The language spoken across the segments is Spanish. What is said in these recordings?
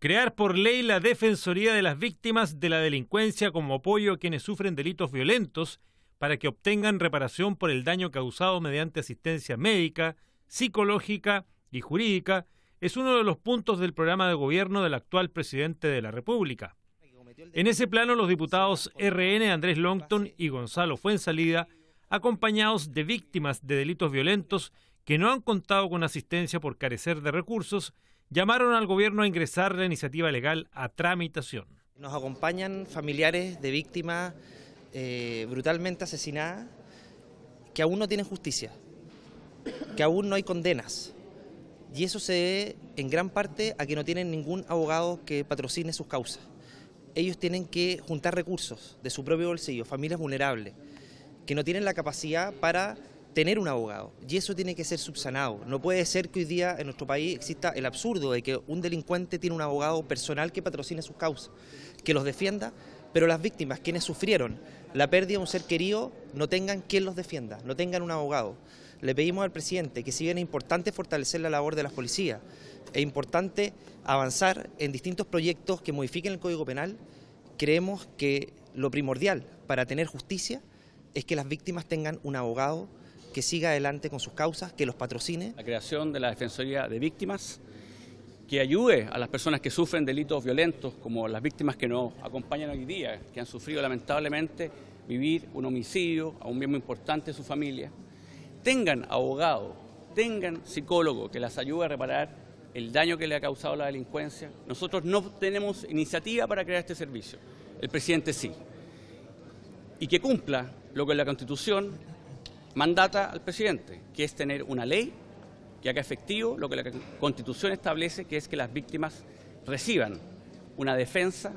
Crear por ley la Defensoría de las Víctimas de la Delincuencia como apoyo a quienes sufren delitos violentos para que obtengan reparación por el daño causado mediante asistencia médica, psicológica y jurídica es uno de los puntos del programa de gobierno del actual presidente de la República. En ese plano, los diputados RN Andrés Longton y Gonzalo Fuensalida, acompañados de víctimas de delitos violentos que no han contado con asistencia por carecer de recursos, llamaron al gobierno a ingresar la iniciativa legal a tramitación. Nos acompañan familiares de víctimas eh, brutalmente asesinadas que aún no tienen justicia, que aún no hay condenas. Y eso se debe en gran parte a que no tienen ningún abogado que patrocine sus causas. Ellos tienen que juntar recursos de su propio bolsillo, familias vulnerables, que no tienen la capacidad para tener un abogado. Y eso tiene que ser subsanado. No puede ser que hoy día en nuestro país exista el absurdo de que un delincuente tiene un abogado personal que patrocine sus causas, que los defienda, pero las víctimas, quienes sufrieron la pérdida de un ser querido, no tengan quien los defienda, no tengan un abogado. Le pedimos al presidente que si bien es importante fortalecer la labor de las policías, es importante avanzar en distintos proyectos que modifiquen el Código Penal, creemos que lo primordial para tener justicia es que las víctimas tengan un abogado que siga adelante con sus causas, que los patrocine. La creación de la Defensoría de Víctimas, que ayude a las personas que sufren delitos violentos, como las víctimas que nos acompañan hoy día, que han sufrido lamentablemente vivir un homicidio a un miembro importante de su familia, tengan abogado, tengan psicólogo que las ayude a reparar el daño que le ha causado la delincuencia. Nosotros no tenemos iniciativa para crear este servicio, el presidente sí. Y que cumpla lo que la Constitución mandata al presidente, que es tener una ley que haga efectivo lo que la Constitución establece, que es que las víctimas reciban una defensa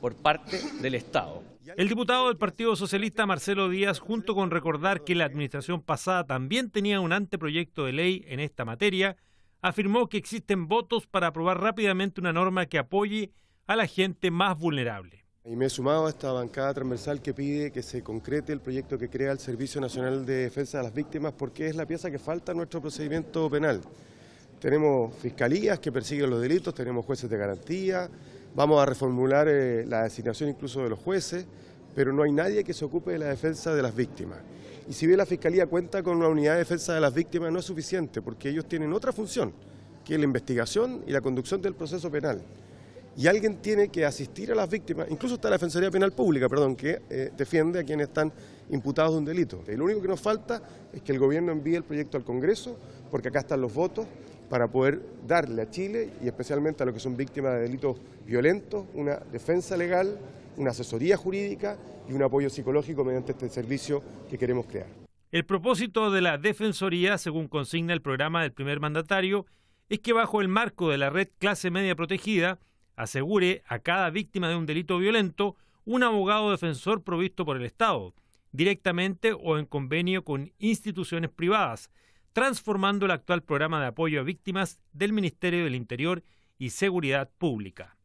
por parte del Estado. El diputado del Partido Socialista Marcelo Díaz, junto con recordar que la administración pasada también tenía un anteproyecto de ley en esta materia, afirmó que existen votos para aprobar rápidamente una norma que apoye a la gente más vulnerable. Y me he sumado a esta bancada transversal que pide que se concrete el proyecto que crea el Servicio Nacional de Defensa de las Víctimas porque es la pieza que falta en nuestro procedimiento penal. Tenemos fiscalías que persiguen los delitos, tenemos jueces de garantía, vamos a reformular eh, la designación incluso de los jueces, pero no hay nadie que se ocupe de la defensa de las víctimas. Y si bien la Fiscalía cuenta con una unidad de defensa de las víctimas, no es suficiente porque ellos tienen otra función, que es la investigación y la conducción del proceso penal y alguien tiene que asistir a las víctimas, incluso está la Defensoría Penal Pública, perdón, que eh, defiende a quienes están imputados de un delito. lo único que nos falta es que el gobierno envíe el proyecto al Congreso, porque acá están los votos para poder darle a Chile y especialmente a los que son víctimas de delitos violentos una defensa legal, una asesoría jurídica y un apoyo psicológico mediante este servicio que queremos crear. El propósito de la Defensoría, según consigna el programa del primer mandatario, es que bajo el marco de la red clase media protegida, asegure a cada víctima de un delito violento un abogado defensor provisto por el Estado, directamente o en convenio con instituciones privadas, transformando el actual programa de apoyo a víctimas del Ministerio del Interior y Seguridad Pública.